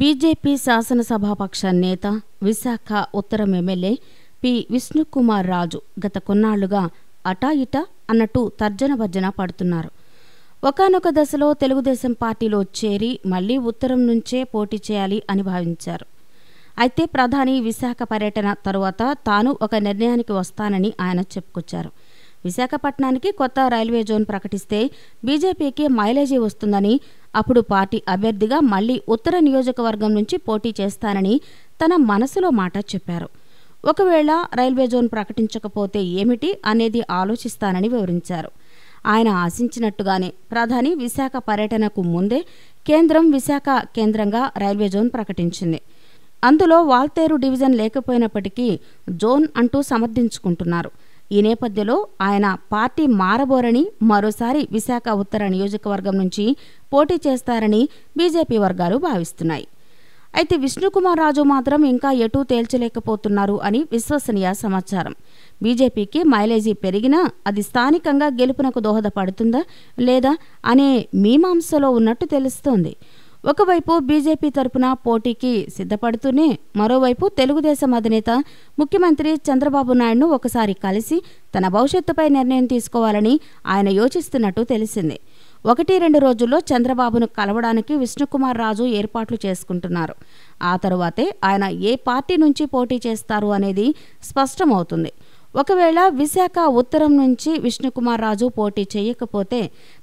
BJP శాసనసభాపక్ష నేత విశాఖ ఉత్తరం MLA P Vishnukumar రాజు గత కొన్నాళ్లుగా అటా ఇటా అన్నట్టు తర్జన భర్జన పడుతున్నారు ఒకనొక దశలో తెలుగుదేశం పార్టీలో చేరి మళ్లీ ఉత్తరం నుంచే పోటీ చేయాలి అని భావించారు అయితే ప్రధాని విశాఖ పర్యటన తరువాత తాను ఒక నిర్ణయానికి వస్తానని ఆయన చెప్పుకొచ్చారు విశాఖపట్నానికి కొత్త రైల్వే జోన్ ప్రకటిస్తే బీజేపీకి మైలేజీ వస్తుందని అప్పుడు పార్టీ అభ్యర్థిగా మళ్లీ ఉత్తర నియోజకవర్గం నుంచి పోటీ చేస్తానని తన మనసులో మాట చెప్పారు ఒకవేళ రైల్వే జోన్ ప్రకటించకపోతే ఏమిటి అనేది ఆలోచిస్తానని వివరించారు ఆయన ఆశించినట్టుగానే ప్రధాని విశాఖ పర్యటనకు ముందే కేంద్రం విశాఖ కేంద్రంగా రైల్వే జోన్ ప్రకటించింది అందులో వాల్తేరు డివిజన్ లేకపోయినప్పటికీ జోన్ అంటూ సమర్థించుకుంటున్నారు ఈ నేపథ్యంలో ఆయన పార్టీ మారబోరని మరోసారి విశాఖ ఉత్తర నియోజకవర్గం నుంచి పోటీ చేస్తారని బీజేపీ వర్గాలు భావిస్తున్నాయి అయితే విష్ణుకుమార్ రాజు మాత్రం ఇంకా ఎటూ తేల్చలేకపోతున్నారు అని విశ్వసనీయ సమాచారం బీజేపీకి మైలేజీ పెరిగినా అది స్థానికంగా గెలుపునకు దోహదపడుతుందా లేదా అనే మీమాంసలో ఉన్నట్టు తెలుస్తోంది ఒకవైపు బీజేపీ తరపున పోటీకి సిద్ధపడుతూనే మరోవైపు తెలుగుదేశం అధినేత ముఖ్యమంత్రి చంద్రబాబు నాయుడును ఒకసారి కలిసి తన భవిష్యత్తుపై నిర్ణయం తీసుకోవాలని ఆయన యోచిస్తున్నట్టు తెలిసింది ఒకటి రెండు రోజుల్లో చంద్రబాబును కలవడానికి విష్ణుకుమార్ రాజు ఏర్పాట్లు చేసుకుంటున్నారు ఆ తరువాతే ఆయన ఏ పార్టీ నుంచి పోటీ చేస్తారు అనేది స్పష్టమవుతుంది ఒకవేళ విశాఖ ఉత్తరం నుంచి విష్ణుకుమార్ రాజు పోటీ చేయకపోతే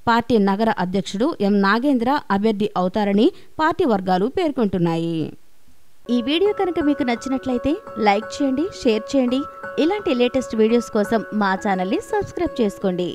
పార్టీ నగర అధ్యక్షుడు ఎం నాగేంద్ర అభ్యర్థి అవుతారని పార్టీ వర్గాలు పేర్కొంటున్నాయి ఈ వీడియో కనుక మీకు నచ్చినట్లయితే లైక్ చేయండి షేర్ చేయండి ఇలాంటి లేటెస్ట్ వీడియోస్ కోసం మా ఛానల్ని సబ్స్క్రైబ్ చేసుకోండి